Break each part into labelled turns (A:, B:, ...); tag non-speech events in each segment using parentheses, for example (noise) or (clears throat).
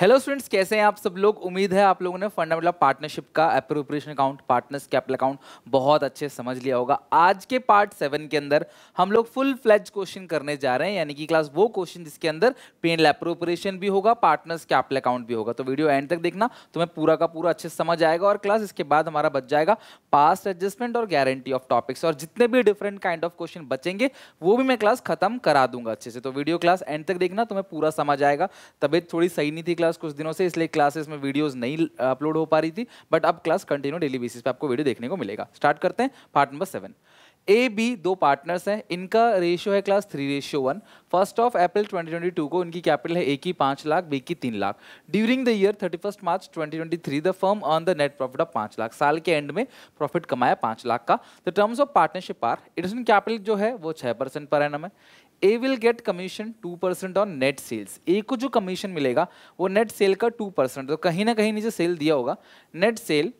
A: hello students कैसे हैं आप सब लोग उम्मीद है आप लोगों ने फंडामेंटल पार्टनरशिप का appropriation account partners capital account बहुत अच्छे समझ लिया होगा आज के पार्ट सेवन के अंदर हम लोग फुल फ्लैज क्वेश्चन करने जा रहे हैं यानी कि क्लास वो क्वेश्चन जिसके अंदर पेन अप्रोप्रिएशन भी होगा पार्टनर्स कैपिटल अकाउंट भी होगा तो वीडियो एंड तक देखना तुम्हें पूरा का पूरा अच्छे समझ आएगा और क्लास इसके बाद हमारा बच जाएगा पास्ट एडजस्टमेंट और गारंटी ऑफ टॉपिक्स और जितने भी डिफरेंट काइंड ऑफ क्वेश्चन बचेंगे वो भी मैं क्लास खत्म करा दूंगा अच्छे से तो वीडियो क्लास एंड तक देखना तुम्हें पूरा समझ आएगा तबियत थोड़ी सही नहीं थी क्लास क्लास कुछ दिनों से इसलिए क्लासेस में वीडियोस नहीं अपलोड हो पा रही थी बट अब क्लास कंटिन्यू डेली बेसिस पे आपको वीडियो देखने को मिलेगा स्टार्ट करते हैं part number seven A B दो पार्टनर्स हैं इनका रेशियो है class three ratio one first of April 2022 को इनकी कैपिटल है ए की पाँच लाख बी की तीन lakh during the year 31 March 2023 the firm earn the net profit of पाँच लाख साल के एंड में प्रॉफिट कमाया पाँच लाख का the terms of partnership are it in capital जो है वो छः परसेंट पर एनम है A will get commission two percent on net sales A को जो कमीशन मिलेगा वो नेट सेल का टू परसेंट तो कहीं ना कहीं नीचे सेल दिया होगा net sale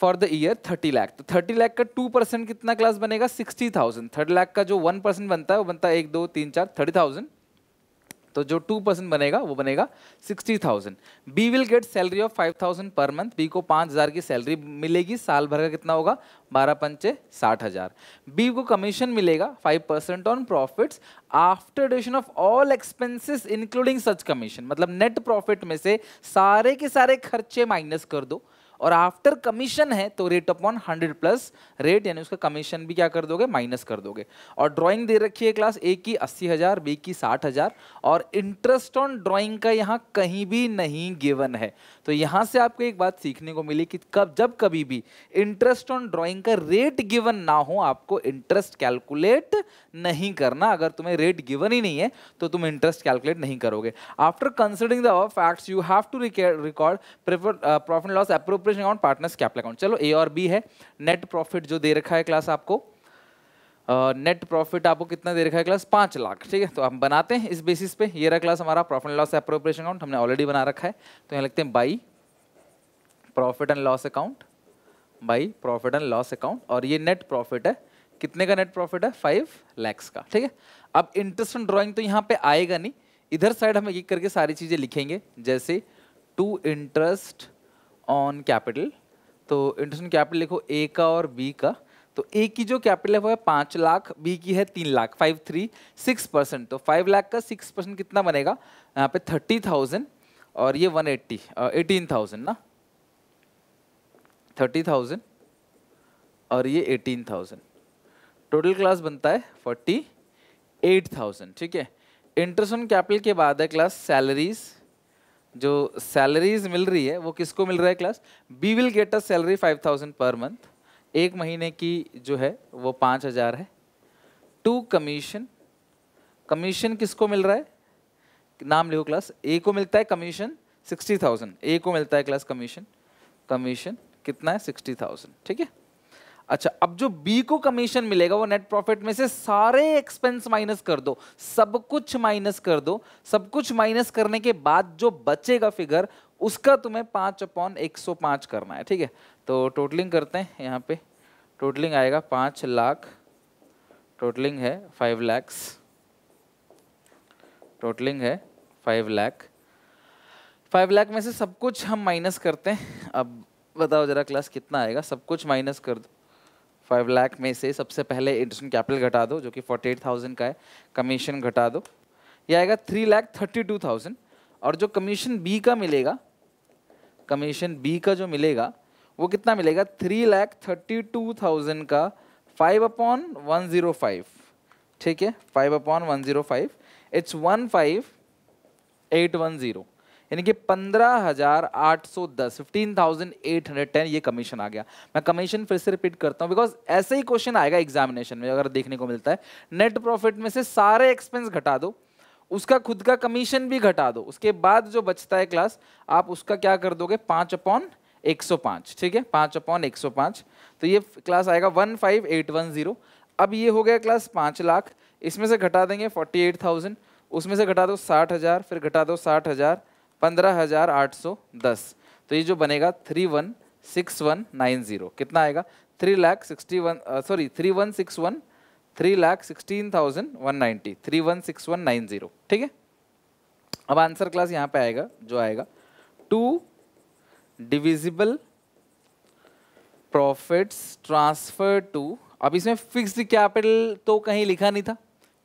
A: for the year thirty lakh तो थर्टी लाख का टू परसेंट कितना क्लास बनेगा सिक्सटी थाउजेंड थर्टी लाख का जो वन परसेंट बनता है वो बनता है एक दो तीन चार थर्टी थाउजेंड तो जो टू परसेंट बनेगा वो बनेगा sixty thousand B will get salary of five thousand per month B को पाँच हज़ार की सैलरी मिलेगी साल भर का कितना होगा बारह पंचे साठ हज़ार बी को कमीशन मिलेगा five percent on profits after addition of all expenses including such commission मतलब नेट प्रॉफिट में से सारे के सारे खर्चे माइनस कर दो और आफ्टर कमीशन है तो rate upon hundred plus rate यानी उसका कमीशन भी क्या कर दोगे माइनस कर दोगे और ड्राइंग दे रखी है क्लास ए की अस्सी हज़ार बी की साठ हज़ार और इंटरेस्ट ऑन ड्राइंग का यहाँ कहीं भी नहीं गिवन है तो यहाँ से आपको एक बात सीखने को मिली कि कब जब कभी भी इंटरेस्ट ऑन ड्राइंग का रेट गिवन ना हो आपको इंटरेस्ट कैलकुलेट नहीं करना अगर तुम्हें रेट गिवन ही नहीं है तो तुम इंटरेस्ट कैलकुलेट नहीं करोगे after considering the facts you have to record profit loss appropriation account partners capital account चलो ए और बी है नेट प्रॉफिट जो दे रखा है क्लास आपको नेट प्रॉफिट आपको कितना दे रखा है क्लास पाँच लाख ठीक है तो हम बनाते हैं इस बेसिस पे ये रहा क्लास हमारा profit and loss appropriation account हमने ऑलरेडी बना रखा है तो यहाँ लिखते हैं by profit and loss account by profit and loss account और ये नेट प्रॉफिट है कितने का नेट प्रॉफिट है फाइव लैक्स का ठीक है अब इंटरेस्ट एंड ड्रॉइंग तो यहाँ पे आएगा नहीं इधर साइड हम एक करके सारी चीज़ें लिखेंगे जैसे टू इंटरेस्ट ऑन कैपिटल तो इंटरेस्ट ऑन कैपिटल लिखो ए का और बी का तो ए की जो कैपिटल है पांच लाख बी की है तीन lakh five three six percent तो फाइव लाख का सिक्स परसेंट कितना बनेगा यहाँ पे थर्टी थाउजेंड और ये वन एट्टी एटीन थाउजेंड ना थर्टी थाउजेंड और ये एटीन थाउजेंड टोटल क्लास बनता है फोर्टी एट थाउजेंड ठीक है इंटरेस्ट ऑन कैपिटल के बाद है क्लास सैलरीज जो सैलरीज मिल रही है वो किसको मिल रहा है class B will get a salary five thousand per month एक महीने की जो है वो पाँच हज़ार है टू कमीशन कमीशन किसको मिल रहा है नाम लिखो क्लास ए को मिलता है कमीशन सिक्सटी थाउजेंड ए को मिलता है क्लास कमीशन कमीशन कितना है सिक्सटी थाउजेंड ठीक है अच्छा अब जो बी को कमीशन मिलेगा वो नेट प्रॉफिट में से सारे एक्सपेंस माइनस कर दो सब कुछ माइनस कर दो सब कुछ माइनस करने के बाद जो बचेगा फिगर उसका तुम्हें पाँच अपॉन एक सौ पाँच करना है ठीक है तो टोटलिंग करते हैं यहाँ पे टोटलिंग आएगा पाँच लाख टोटलिंग है फाइव लैक्स टोटलिंग है फाइव लाख फाइव लाख में से सब कुछ हम माइनस करते हैं अब बताओ ज़रा क्लास कितना आएगा सब कुछ माइनस कर दो फाइव लाख में से सबसे पहले इंटरेस्ट कैपिटल घटा दो जो कि फोर्टी एट थाउजेंड का है कमीशन घटा दो ये आएगा three lakh thirty two thousand और जो कमीशन बी का मिलेगा कमीशन बी का जो मिलेगा वो कितना मिलेगा three lakh thirty two thousand का five upon one zero five ठीक है five upon one zero five it's one five eight one zero यानी कि पंद्रह हज़ार आठ सौ दस fifteen thousand eight hundred ten ये कमीशन आ गया मैं कमीशन फिर से रिपीट करता हूँ बिकॉज ऐसे ही क्वेश्चन आएगा एग्जामिनेशन में अगर देखने को मिलता है नेट प्रॉफिट में से सारे एक्सपेंस घटा दो उसका खुद का कमीशन भी घटा दो उसके बाद जो बचता है क्लास आप उसका क्या कर दोगे पाँच अपॉन 105 ठीक है पाँच अपॉन 105 तो ये क्लास आएगा 15810 अब ये हो गया क्लास पाँच लाख इसमें से घटा देंगे 48,000 उसमें से घटा दो 60,000 फिर घटा दो 60,000 दस तो ये जो बनेगा 316190 कितना आएगा three lakh sixty one sorry three one six one three lakh sixteen thousand one ninety three one six one nine zero ठीक है अब आंसर क्लास यहाँ पे आएगा जो आएगा to divisible profits transfer to अब इसमें फिक्स्ड कैपिटल तो कहीं लिखा नहीं था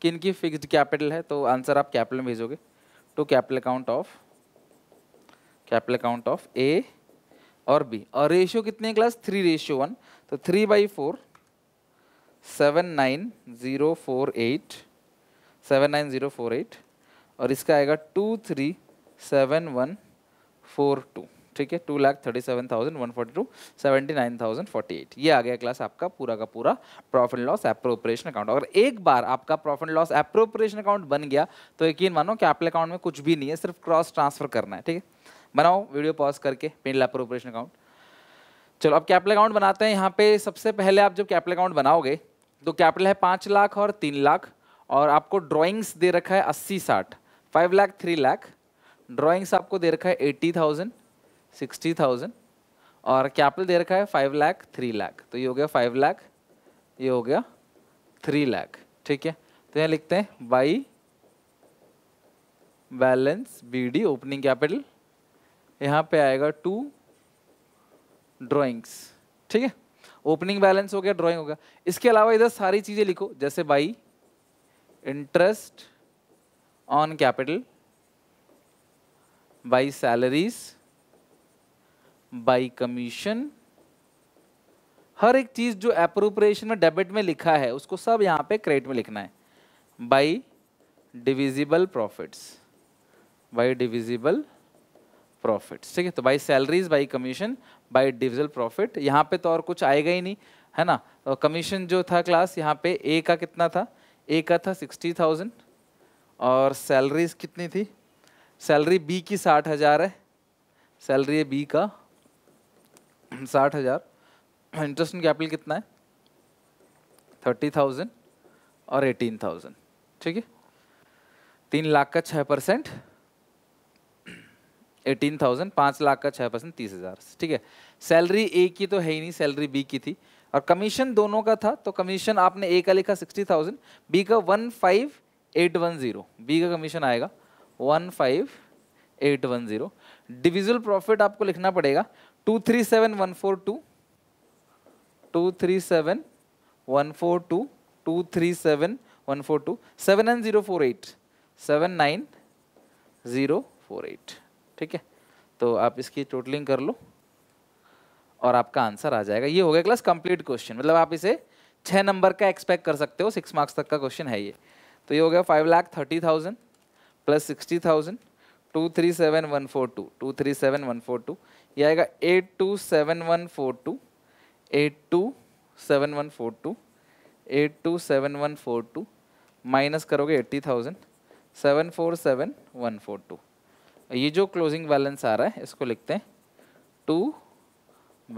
A: कि इनकी फिक्स्ड कैपिटल है तो आंसर आप कैपिटल में भेजोगे to capital account of capital account of A और बी और रेशियो कितने क्लास थ्री रेशियो वन तो three by four seven nine zero four eight seven nine zero four eight और इसका आएगा two three seven one four two ठीक है two lakh thirty seven thousand one forty two seventy nine thousand forty eight ये आ गया class आपका पूरा का पूरा प्रॉफिट लॉस एप्रोप्रिएशन अकाउंट अगर एक बार आपका प्रॉफिट लॉस एप्रोप्रिएशन अकाउंट बन गया तो यकीन मानो कि आपके अकाउंट में कुछ भी नहीं है सिर्फ क्रॉस ट्रांसफर करना है ठीक है बनाओ वीडियो पॉज करके पेन एप्रोप्रिएशन अकाउंट चलो अब कैपिटल अकाउंट बनाते हैं यहाँ पे सबसे पहले आप जब कैपिटल अकाउंट बनाओगे तो कैपिटल है पाँच लाख और तीन लाख और आपको ड्राइंग्स दे रखा है अस्सी साठ five lakh three lakh drawings आपको दे रखा है एट्टी थाउजेंड सिक्सटी थाउजेंड और कैपिटल दे रखा है फाइव लाख थ्री लाख तो ये हो गया फाइव लाख ये हो गया थ्री लाख ठीक है तो यहाँ लिखते हैं by balance BD opening capital यहाँ पे आएगा टू ड्राइंग्स ठीक है ओपनिंग बैलेंस हो गया ड्राइंग गया इसके अलावा इधर सारी चीज़ें लिखो जैसे by interest on capital by salaries by commission हर एक चीज जो अप्रोप्रिएशन में डेबिट में लिखा है उसको सब यहाँ पे क्रेडिट में लिखना है by divisible profits by divisible profits ठीक है तो by salaries by commission by divisible profit यहाँ पे तो और कुछ आएगा ही नहीं है ना तो कमीशन जो था क्लास यहाँ पे ए का कितना था ए का था सिक्सटी थाउजेंड और सैलरीज कितनी थी सैलरी बी की साठ हज़ार है सैलरी है बी का साठ हज़ार इंटरेस्ट इन कैपिटल कितना है थर्टी थाउजेंड और एटीन थाउजेंड ठीक है तीन लाख का छः परसेंट एटीन थाउजेंड पाँच लाख का छः परसेंट तीस हज़ार ठीक है सैलरी ए की तो है ही नहीं सैलरी बी की थी और कमीशन दोनों का था तो कमीशन आपने ए का लिखा सिक्सटी थाउजेंड बी का one five eight one zero B का कमीशन आएगा one five eight one zero divisible profit आपको लिखना पड़ेगा two three seven one four two two three seven one four two two three seven one four two seven nine zero four eight seven nine zero four eight ठीक है तो आप इसकी totalling कर लो और आपका आंसर आ जाएगा ये हो गया क्लास कंप्लीट क्वेश्चन मतलब आप इसे छः नंबर का एक्सपेक्ट कर सकते हो सिक्स मार्क्स तक का क्वेश्चन है ये तो ये हो गया five lakh thirty thousand plus sixty thousand two three seven one four two two three seven one four two ये आएगा eight two seven one four two eight two seven one four two eight two seven one four two minus करोगे eighty thousand seven four seven one four two ये जो closing balance आ रहा है इसको लिखते हैं टू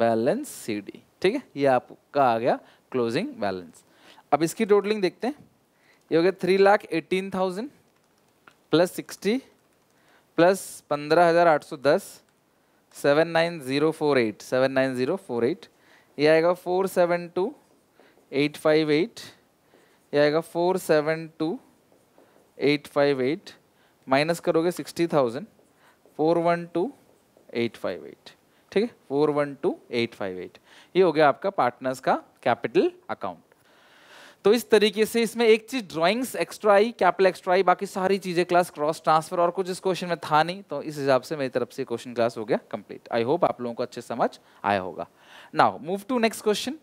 A: बैलेंस सी डी ठीक है ये आपका आ गया क्लोजिंग बैलेंस अब इसकी टोटलिंग देखते हैं ये हो गया three lakh eighteen thousand plus sixty plus पंद्रह हज़ार आठ सौ दस seven nine zero four eight seven nine zero four eight ये आएगा four seven two eight five eight ये आएगा four seven two eight five eight minus करोगे sixty thousand four one two eight five eight ठीक है four one two eight five eight ये हो गया आपका पार्टनर्स का कैपिटल अकाउंट तो इस तरीके से इसमें एक चीज ड्राइंग्स एक्स्ट्रा आई कैपिटल एक्स्ट्रा आई बाकी सारी चीजें क्लास क्रॉस ट्रांसफर और कुछ इस क्वेश्चन में था नहीं तो इस हिसाब से मेरी तरफ से क्वेश्चन क्लास हो गया कंप्लीट आई होप आप लोगों को अच्छे समझ आया होगा now move to next question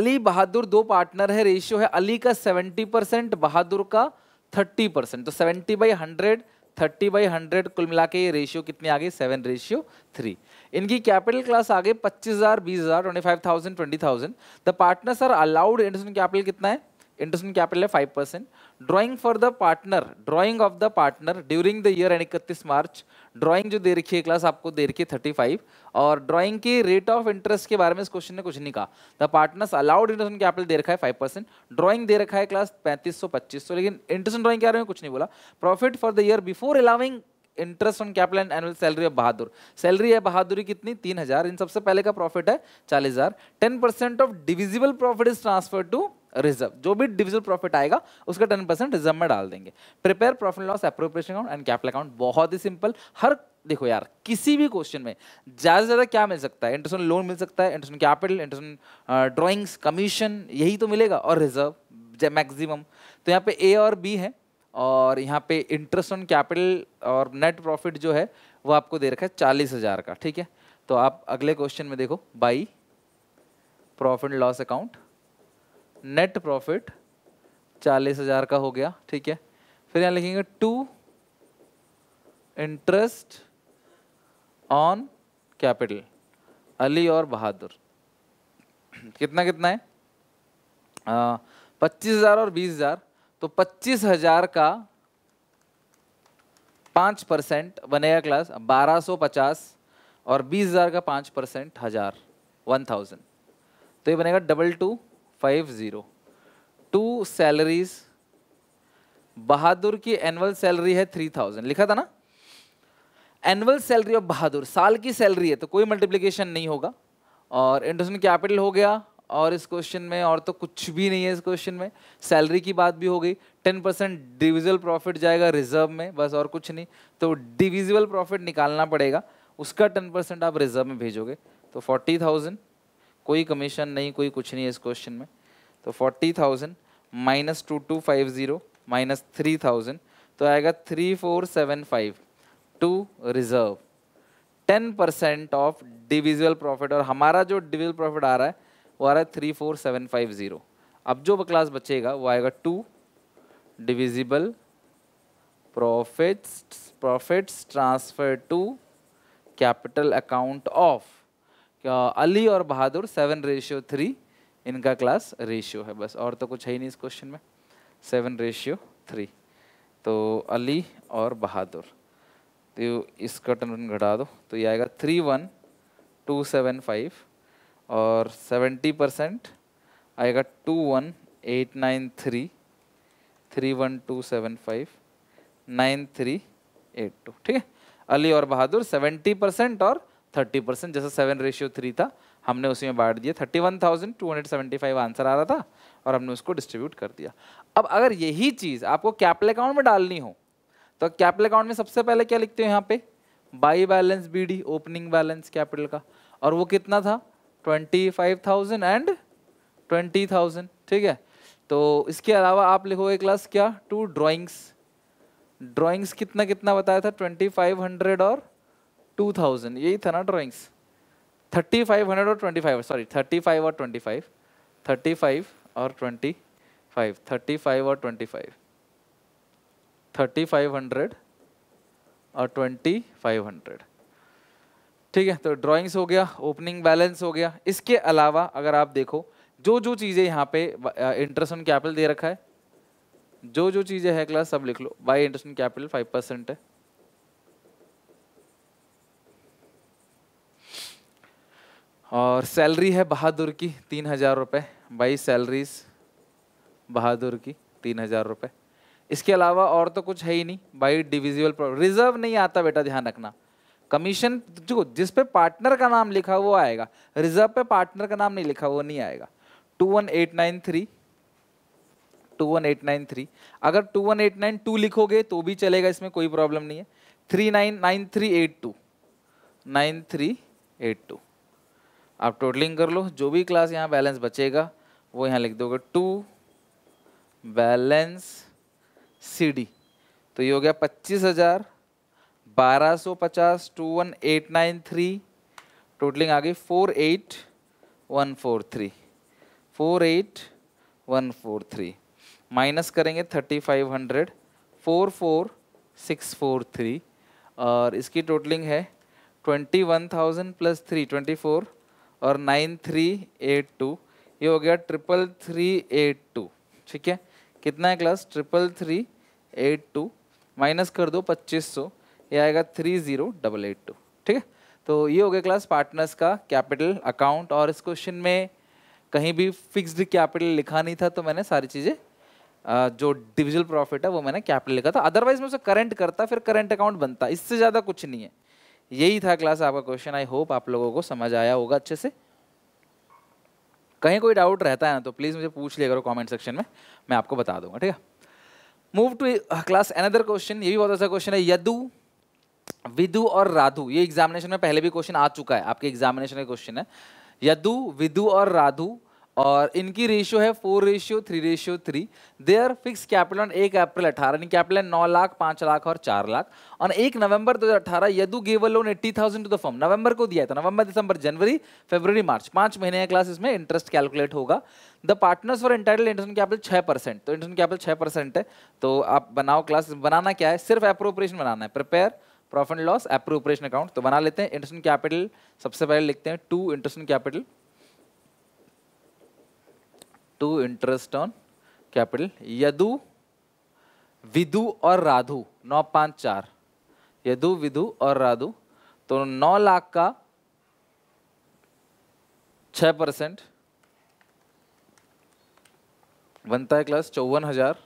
A: Ali Bahadur दो पार्टनर है रेशियो है अली का सेवेंटी परसेंट बहादुर का थर्टी परसेंट तो seventy by hundred thirty by hundred कुल मिला के ये रेशियो कितनी आ गई सेवन रेशियो थ्री इनकी कैपिटल क्लास आगे five thousand twenty thousand the partner sir allowed interest capital कितना है इंटरेस्ट कैपिटल है five percent drawing for the partner drawing of the partner during the year end इकतीस March drawing जो दे रखी है class आपको दे रखी है थर्टी फाइव और ड्रॉइंग की रेट ऑफ इंटरेस्ट के बारे में इस क्वेश्चन ने कुछ नहीं कहा the partners allowed interest capital दे रखा है फाइव परसेंट ड्रॉइंग दे रखा है क्लास पैंतीस सौ पच्चीस सौ लेकिन इंटरेस्ट ड्रॉइंग के बारे में कुछ नहीं बोला profit for the year before allowing interest on capital and annual salary of Bahadur salary है बहादुरी कितनी तीन हजार इन सबसे पहले का प्रॉफिट है चालीस हजार ten percent of divisible profit is transfer to reserve जो भी डिविजिबल प्रॉफिट आएगा उसका टेन परसेंट रिजर्व में डाल देंगे prepare profit loss appropriation account and capital account बहुत ही सिंपल हर देखो यार किसी भी क्वेश्चन में ज़्यादा से ज़्यादा क्या मिल सकता है इंटरेस्ट लोन मिल सकता है interest capital interest drawings commission यही तो मिलेगा और रिजर्व मैक्सिमम तो यहाँ पे ए और बी है और यहाँ पे इंटरेस्ट ऑन कैपिटल और नेट प्रॉफिट जो है वो आपको दे रखा है चालीस हज़ार का ठीक है तो आप अगले क्वेश्चन में देखो by profit loss account net profit चालीस हज़ार का हो गया ठीक है फिर यहाँ लिखेंगे to interest on capital Ali और बहादुर (clears throat) कितना कितना है पच्चीस हज़ार और बीस हज़ार तो पच्चीस हजार का पांच परसेंट बनेगा क्लास बारह सौ पचास और बीस हजार का पांच परसेंट हजार वन थाउजेंड तो ये बनेगा double two five zero two salaries Bahadur की एनुअल सैलरी है थ्री थाउजेंड लिखा था ना एनुअल सैलरी ऑफ बहादुर साल की सैलरी है तो कोई मल्टीप्लिकेशन नहीं होगा और इंडस्ट्रियल कैपिटल हो गया और इस क्वेश्चन में और तो कुछ भी नहीं है इस क्वेश्चन में सैलरी की बात भी हो गई टेन परसेंट डिविजल प्रॉफिट जाएगा रिजर्व में बस और कुछ नहीं तो डिविजल प्रॉफिट निकालना पड़ेगा उसका टेन परसेंट आप रिजर्व में भेजोगे तो फोर्टी थाउजेंड कोई कमीशन नहीं कोई कुछ नहीं है इस क्वेश्चन में तो forty thousand minus two two five zero minus three thousand तो आएगा three four seven five two reserve ten percent of divisible profit और हमारा जो डिविजल प्रॉफिट आ रहा है वो आ रहा है three four seven five zero अब जो क्लास बचेगा वो आएगा to divisible profits profits transfer to capital account of Ali और बहादुर सेवन रेशियो थ्री इनका क्लास रेशियो है बस और तो कुछ है ही नहीं इस क्वेश्चन में सेवन रेशियो थ्री तो अली और बहादुर तो इसका टन घटा दो तो ये आएगा three one two seven five और 70 परसेंट आएगा two one eight nine three three one two seven five nine three eight two ठीक है अली और बहादुर 70 परसेंट और 30 परसेंट जैसा सेवन रेशियो थ्री था हमने उसी में बांट दिया 31,275 आंसर आ रहा था और हमने उसको डिस्ट्रीब्यूट कर दिया अब अगर यही चीज़ आपको कैपल अकाउंट में डालनी हो तो कैपिटल अकाउंट में सबसे पहले क्या लिखते हो यहाँ पे by balance B opening balance capital का और वो कितना था twenty five thousand and twenty thousand ठीक है तो इसके अलावा आप लिखोगे क्लास क्या टू ड्राइंग्स ड्राइंग्स कितना कितना बताया था ट्वेंटी फाइव हंड्रेड और टू थाउजेंड यही था ना ड्राइंग्स थर्टी फाइव हंड्रेड और twenty five sorry thirty five और ट्वेंटी फाइव थर्टी फाइव और ट्वेंटी फाइव थर्टी फाइव और twenty five thirty five hundred और ट्वेंटी फाइव हंड्रेड ठीक है तो ड्राइंग्स हो गया ओपनिंग बैलेंस हो गया इसके अलावा अगर आप देखो जो जो चीज़ें यहाँ पे इंटरेस्ट ऑन कैपिटल दे रखा है जो जो चीज़ें है क्लास सब लिख लो by interest on capital five percent है और सैलरी है बहादुर की तीन हज़ार रुपये बाई सैलरीज बहादुर की तीन हज़ार रुपये इसके अलावा और तो कुछ है ही नहीं बाई डिविजिबल रिजर्व नहीं आता बेटा ध्यान रखना कमीशन देखो जिस पे पार्टनर का नाम लिखा वो आएगा रिजर्व पे पार्टनर का नाम नहीं लिखा वो नहीं आएगा two one eight nine three two one eight nine three अगर two one eight nine two लिखोगे तो भी चलेगा इसमें कोई प्रॉब्लम नहीं है three nine nine three eight two nine three eight two आप टोटलिंग कर लो जो भी क्लास यहाँ बैलेंस बचेगा वो यहाँ लिख दोगे टू बैलेंस सी डी तो ये हो गया पच्चीस हज़ार बारह सौ पचास two one eight nine three totalling आ गई four eight one four three four eight one four three minus करेंगे thirty five hundred four four six four three और इसकी टोटलिंग है twenty one thousand plus three twenty four और nine three eight two ये हो गया triple three eight two ठीक है कितना है class triple three eight two minus कर दो पच्चीस सौ ये आएगा three zero double eight two ठीक है तो ये हो गया क्लास पार्टनर्स का कैपिटल अकाउंट और इस क्वेश्चन में कहीं भी फिक्स्ड कैपिटल लिखा नहीं था तो मैंने सारी चीज़ें जो डिविजल प्रॉफिट है वो मैंने कैपिटल लिखा था अदरवाइज मैं उसे करंट करता फिर करंट अकाउंट बनता इससे ज़्यादा कुछ नहीं है यही था क्लास आपका क्वेश्चन आई होप आप लोगों को समझ आया होगा अच्छे से कहीं कोई डाउट रहता है ना तो प्लीज़ मुझे पूछ लिया करो कॉमेंट सेक्शन में मैं आपको बता दूंगा ठीक है move to class another question ये भी बहुत अच्छा क्वेश्चन है यदू विदु और राधु ये एग्जामिनेशन में पहले भी क्वेश्चन आ चुका है आपके एग्जामिनेशन का क्वेश्चन है यदु विदु और राधु और इनकी रेशियो है four ratio three ratio three there fix capital on एक अप्रैल अठारह यानी कैपिटल है नौ लाख पाँच लाख और चार लाख और एक नवंबर दो हज़ार अठारह Yadu gave loan eighty thousand to the firm नवंबर को दिया था तो नवंबर दिसंबर जनवरी फरवरी मार्च पाँच महीने का क्लास इसमें इंटरेस्ट कैलकुलेट होगा द पार्टनर्स फॉर इंटाइटल इंटरन कैपिटल छः परसेंट तो इंटरन कैपिटल छः परसेंट है तो आप बनाओ क्लास बनाना क्या है सिर्फ अप्रोप्रिएशन बनाना है prepare profit and loss appropriation account तो बना लेते हैं इंटरेस्ट कैपिटल सबसे पहले लिखते हैं to interest capital to interest on capital Yadu Vidu और राधु नौ पाँच चार यदु विदु और राधु तो नौ लाख का छ परसेंट बनता है क्लास चौवन हज़ार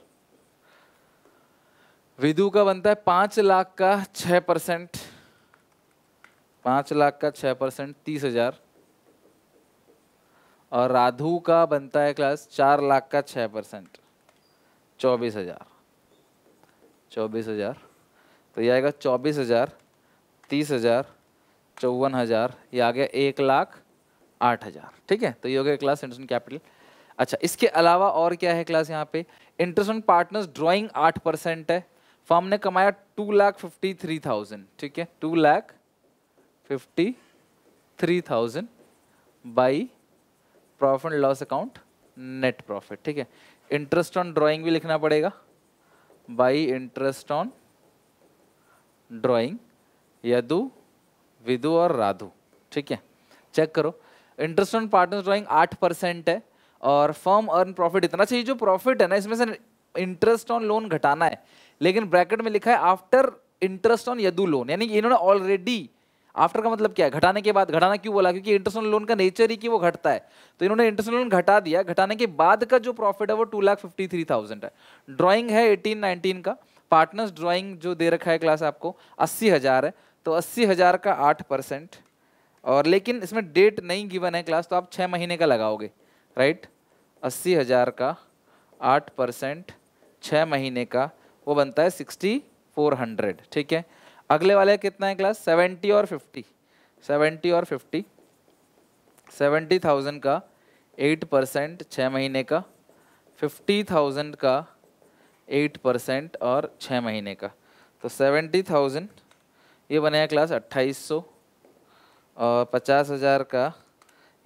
A: विदु का बनता है पांच लाख का छ परसेंट पांच लाख का छह परसेंट तीस हजार और राधु का बनता है क्लास चार लाख का छह परसेंट चौबीस हजार चौबीस हजार तो यह आएगा चौबीस हजार तीस हजार चौवन हजार ये आ गया एक लाख आठ हजार ठीक है तो ये हो गया क्लास इंटरसन कैपिटल अच्छा इसके अलावा और क्या है क्लास यहाँ पे इंटरेस्ट पार्टनर्स ड्राइंग आठ परसेंट है फॉर्म ने कमाया two lakh fifty three thousand ठीक है two lakh fifty three thousand by profit loss account net profit ठीक है इंटरेस्ट ऑन ड्राइंग भी लिखना पड़ेगा by interest on drawing Yadu Vidu और राधु ठीक है चेक करो इंटरेस्ट ऑन पार्टनर ड्राइंग आठ परसेंट है और फर्म अर्न प्रॉफिट इतना चाहिए जो प्रॉफिट है ना इसमें से इंटरेस्ट ऑन लोन घटाना है लेकिन ब्रैकेट में लिखा है after interest on Yadu loan यानी इन्होंने ऑलरेडी आफ्टर का मतलब क्या है घटाने के बाद घटाना क्यों बोला क्योंकि ऑन लोन का नेचर ही कि वो घटता है तो इन्होंने ऑन लोन घटा दिया घटाने के बाद का जो प्रॉफिट है वो two lakh fifty three thousand है ड्रॉइंग है एटीन नाइनटीन का पार्टनर्स ड्रॉइंग जो दे रखा है क्लास आपको अस्सी हज़ार है तो अस्सी हज़ार का आठ परसेंट और लेकिन इसमें डेट नहीं गिवन है क्लास तो आप छः महीने का लगाओगे राइट अस्सी हज़ार का आठ परसेंट छः महीने का वो बनता है सिक्सटी फोर हंड्रेड ठीक है अगले वाले कितना है क्लास सेवेंटी और फिफ्टी सेवेंटी और फिफ्टी सेवेंटी थाउजेंड का एट परसेंट छः महीने का फिफ्टी थाउजेंड का एट परसेंट और छः महीने का तो सेवेंटी थाउजेंड ये बनेगा क्लास अट्ठाईस सौ और पचास हज़ार का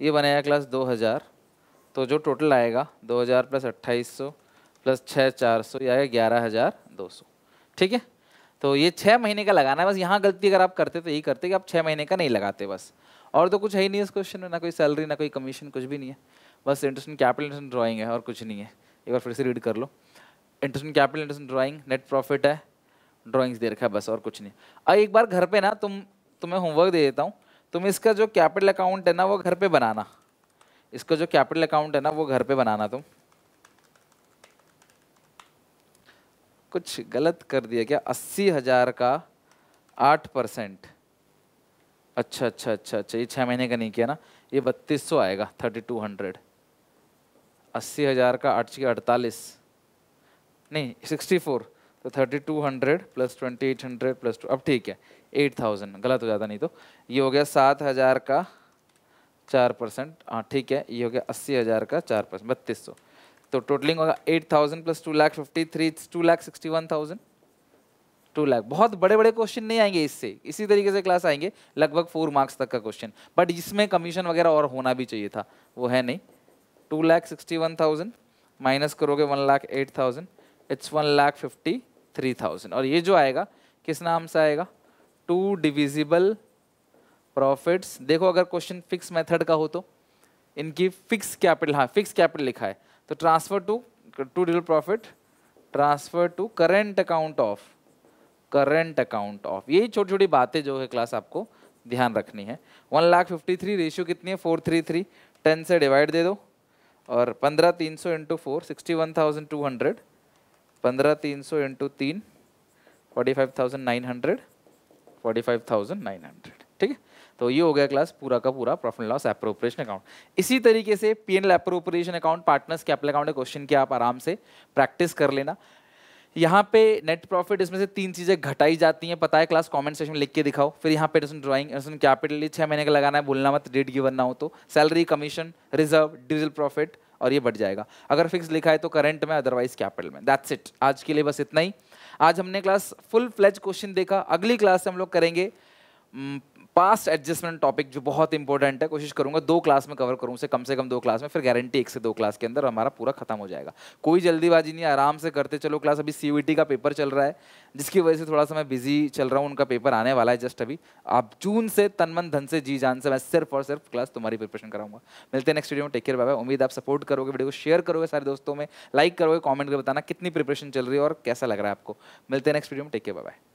A: ये बनाया क्लास दो हज़ार तो जो टोटल आएगा दो हज़ार प्लस अट्ठाईस सौ प्लस छः चार सौ ये आएगा ग्यारह हज़ार सौ ठीक है तो ये छः महीने का लगाना है बस यहाँ गलती अगर आप करते तो यही करते कि आप छः महीने का नहीं लगाते बस और तो कुछ है ही नहीं इस क्वेश्चन में ना कोई सैलरी ना कोई कमीशन कुछ भी नहीं है बस इंटरेस्ट कैपिटल इंटरेस्ट ड्राइंग है और कुछ नहीं है एक बार फिर से रीड कर लो interest capital interest drawing net profit है ड्राइंग्स दे रखा है बस और कुछ नहीं अब एक बार घर पे ना तुम तुम्हें होमवर्क दे देता हूँ तुम इसका जो कैपिटल अकाउंट है ना वो घर पे बनाना इसका जो कैपिटल अकाउंट है ना वो घर पे बनाना तुम कुछ गलत कर दिया क्या अस्सी हज़ार का आठ परसेंट अच्छा अच्छा अच्छा अच्छा ये छः महीने का नहीं किया ना ये बत्तीस सौ आएगा थर्टी टू हंड्रेड अस्सी हज़ार का आठ छः अड़तालीस नहीं सिक्सटी फोर तो thirty two hundred plus twenty eight hundred plus two अब ठीक है एट थाउजेंड गलत हो जाता नहीं तो ये हो गया सात हज़ार का चार परसेंट हाँ ठीक है ये हो गया अस्सी हज़ार का चार परसेंट बत्तीस सौ तो टोटलिंग होगा eight thousand plus two lakh fifty three two lakh sixty one thousand two lakh बहुत बड़े बड़े क्वेश्चन नहीं आएंगे इससे इसी तरीके से क्लास आएंगे लगभग फोर मार्क्स तक का क्वेश्चन बट इसमें कमीशन वगैरह और होना भी चाहिए था वो है नहीं two lakh sixty one thousand minus करोगे one lakh eight thousand it's one lakh fifty three thousand और ये जो आएगा किस नाम से आएगा टू डिविजिबल प्रॉफिट्स देखो अगर क्वेश्चन फिक्स मेथड का हो तो इनकी फिक्स कैपिटल हाँ फिक्स कैपिटल लिखा है तो ट्रांसफर टू टू डिल profit transfer to current account of current account of यही छोटी छोटी बातें जो है क्लास आपको ध्यान रखनी है one lakh fifty three ratio कितनी है फोर थ्री थ्री टेन से डिवाइड दे दो और पंद्रह तीन सौ into four sixty one thousand two hundred पंद्रह तीन सौ इंटू तीन forty five thousand nine hundred forty five thousand nine hundred ठीक है तो ये हो गया क्लास पूरा का पूरा प्रॉफिट लॉस अप्रोप्रिएशन अकाउंट इसी तरीके से P N appropriation account partners capital account question की आप आराम से प्रैक्टिस कर लेना यहाँ पे नेट प्रॉफिट इसमें से तीन चीज़ें घटाई जाती हैं पता है क्लास कमेंट सेक्शन में लिख के दिखाओ फिर यहाँ पे ड्राइंग डसन कैपिटल छः महीने का लगाना है बोलना मत डेट गिवन ना हो तो सैलरी कमीशन रिजर्व डीजल प्रॉफिट और ये बढ़ जाएगा अगर फिक्स लिखा है तो करंट में अदरवाइज कैपिटल में दैट्स इट आज के लिए बस इतना ही आज हमने क्लास फुल फ्लेज क्वेश्चन देखा अगली क्लास से हम लोग करेंगे पास्ट एडजस्टमेंट टॉपिक जो बहुत इंपॉर्टेंट है कोशिश करूंगा दो क्लास में कवर करूँ से कम से कम दो क्लास में फिर गारंटी एक से दो क्लास के अंदर हमारा पूरा खत्म हो जाएगा कोई जल्दीबाजी नहीं आराम से करते चलो क्लास अभी सी का पेपर चल रहा है जिसकी वजह से थोड़ा सा मैं बिजी चल रहा हूँ उनका पेपर आने वाला है जस्ट अभी आप जून से तनमन धन से जी जान से मैं सिर्फ और सिर्फ क्लास तुम्हारी प्रिपरेशन कराऊंगा मिलते हैं नेक्स्ट वीडियो में टेक केयर बाय उम्मीद आप सपोर्ट करोगे वीडियो को शेयर करोगे सारे दोस्तों में लाइक करोगे कॉमेंट कर बताना कितनी प्रिपरेशन चल रही है और कैसा लग रहा है आपको मिलते हैं नेक्स्ट वीडियो में टेक केयर बाय